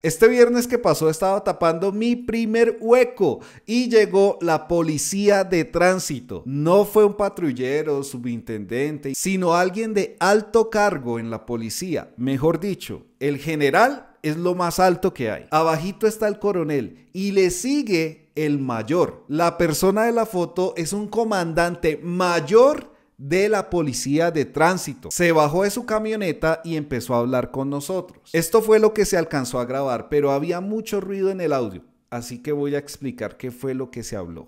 Este viernes que pasó estaba tapando mi primer hueco y llegó la policía de tránsito. No fue un patrullero, subintendente, sino alguien de alto cargo en la policía. Mejor dicho, el general es lo más alto que hay. Abajito está el coronel y le sigue el mayor. La persona de la foto es un comandante mayor de la policía de tránsito. Se bajó de su camioneta y empezó a hablar con nosotros. Esto fue lo que se alcanzó a grabar, pero había mucho ruido en el audio, así que voy a explicar qué fue lo que se habló.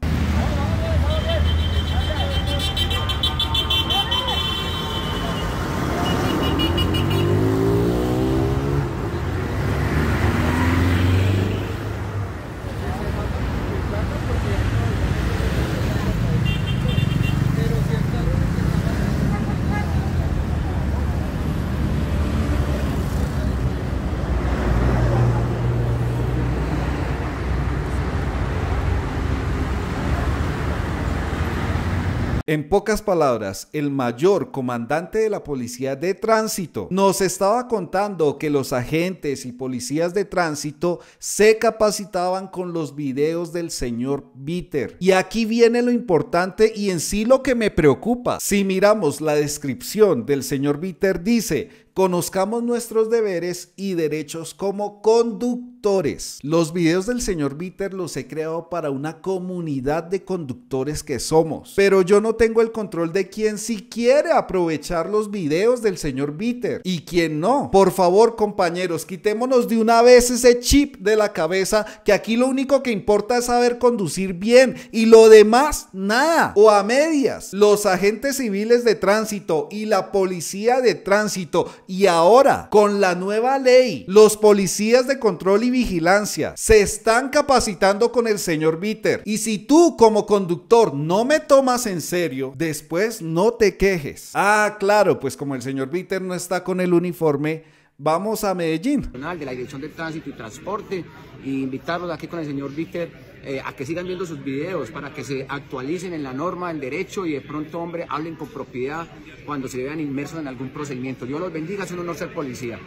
En pocas palabras, el mayor comandante de la policía de tránsito nos estaba contando que los agentes y policías de tránsito se capacitaban con los videos del señor Bitter. Y aquí viene lo importante y en sí lo que me preocupa. Si miramos la descripción del señor Bitter dice conozcamos nuestros deberes y derechos como conductores. Los videos del señor Bitter los he creado para una comunidad de conductores que somos, pero yo no tengo el control de quién si quiere aprovechar los videos del señor Bitter y quién no. Por favor, compañeros, quitémonos de una vez ese chip de la cabeza que aquí lo único que importa es saber conducir bien y lo demás nada o a medias. Los agentes civiles de tránsito y la policía de tránsito y ahora, con la nueva ley, los policías de control y vigilancia se están capacitando con el señor Bitter. Y si tú como conductor no me tomas en serio, después no te quejes. Ah, claro, pues como el señor Bitter no está con el uniforme, Vamos a Medellín. De la Dirección de Tránsito y Transporte y e invitarlos aquí con el señor Víctor eh, a que sigan viendo sus videos, para que se actualicen en la norma el derecho y de pronto, hombre, hablen con propiedad cuando se vean inmersos en algún procedimiento. Dios los bendiga, es un honor ser policía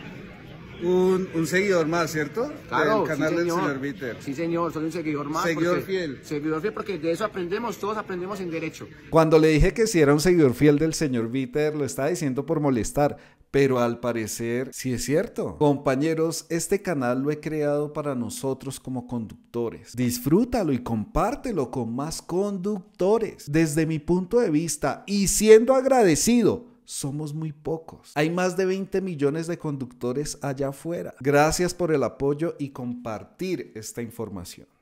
un, seguidor más, ¿cierto? Claro, canal del señor Bitter. Sí, señor, soy un seguidor más. Seguidor fiel. Seguidor fiel, porque de eso aprendemos, todos aprendemos en derecho. Cuando le dije que si era un seguidor fiel del señor Viter lo estaba diciendo por molestar, pero al parecer sí es cierto. Compañeros, este canal lo he creado para nosotros como conductores. Disfrútalo y compártelo con más conductores. Desde mi punto de vista y siendo agradecido somos muy pocos. Hay más de 20 millones de conductores allá afuera. Gracias por el apoyo y compartir esta información.